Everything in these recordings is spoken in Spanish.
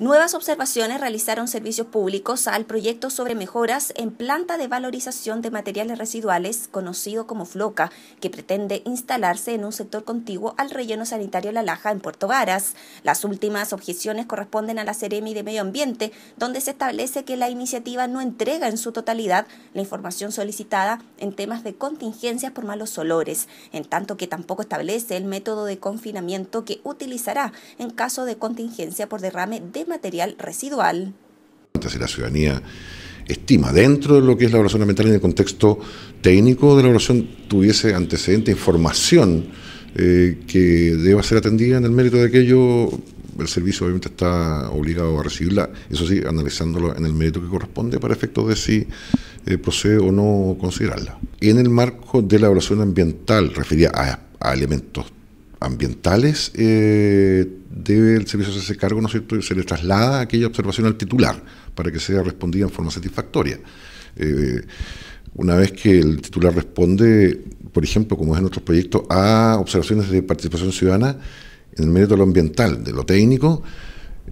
Nuevas observaciones realizaron servicios públicos al proyecto sobre mejoras en planta de valorización de materiales residuales, conocido como FLOCA, que pretende instalarse en un sector contiguo al relleno sanitario La Laja en Puerto Varas. Las últimas objeciones corresponden a la Ceremi de Medio Ambiente, donde se establece que la iniciativa no entrega en su totalidad la información solicitada en temas de contingencias por malos olores, en tanto que tampoco establece el método de confinamiento que utilizará en caso de contingencia por derrame de material residual. Si la ciudadanía estima dentro de lo que es la evaluación ambiental en el contexto técnico de la evaluación tuviese antecedente, información eh, que deba ser atendida en el mérito de aquello, el servicio obviamente está obligado a recibirla, eso sí, analizándolo en el mérito que corresponde para efectos de si eh, procede o no considerarla. En el marco de la evaluación ambiental refería a, a elementos ambientales eh, debe el servicio hacerse cargo, ¿no es cierto?, y se le traslada aquella observación al titular para que sea respondida en forma satisfactoria. Eh, una vez que el titular responde, por ejemplo, como es en otros proyectos, a observaciones de participación ciudadana en el mérito de lo ambiental, de lo técnico,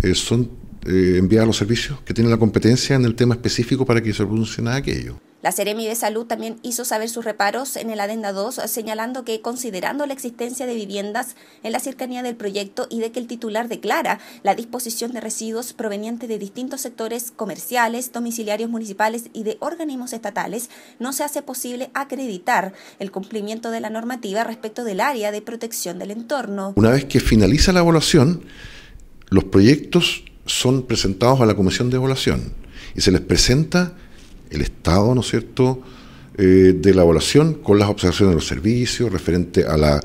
eh, son enviadas a los servicios que tienen la competencia en el tema específico para que se produzca aquello. La Seremi de Salud también hizo saber sus reparos en el Adenda 2, señalando que considerando la existencia de viviendas en la cercanía del proyecto y de que el titular declara la disposición de residuos provenientes de distintos sectores comerciales, domiciliarios municipales y de organismos estatales, no se hace posible acreditar el cumplimiento de la normativa respecto del área de protección del entorno. Una vez que finaliza la evaluación, los proyectos son presentados a la Comisión de Evaluación y se les presenta el estado, ¿no es cierto?, eh, de la evaluación con las observaciones de los servicios referente a la,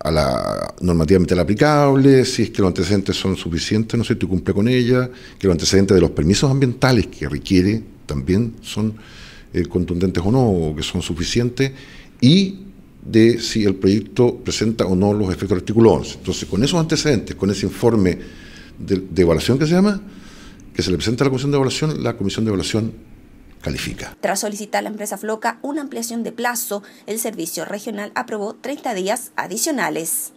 a la normativa ambiental aplicable, si es que los antecedentes son suficientes, ¿no sé, cierto?, y cumple con ella, que los antecedentes de los permisos ambientales que requiere también son eh, contundentes o no, o que son suficientes, y de si el proyecto presenta o no los efectos del artículo 11. Entonces, con esos antecedentes, con ese informe de evaluación que se llama, que se le presenta a la Comisión de Evaluación, la Comisión de Evaluación califica. Tras solicitar a la empresa Floca una ampliación de plazo, el Servicio Regional aprobó 30 días adicionales.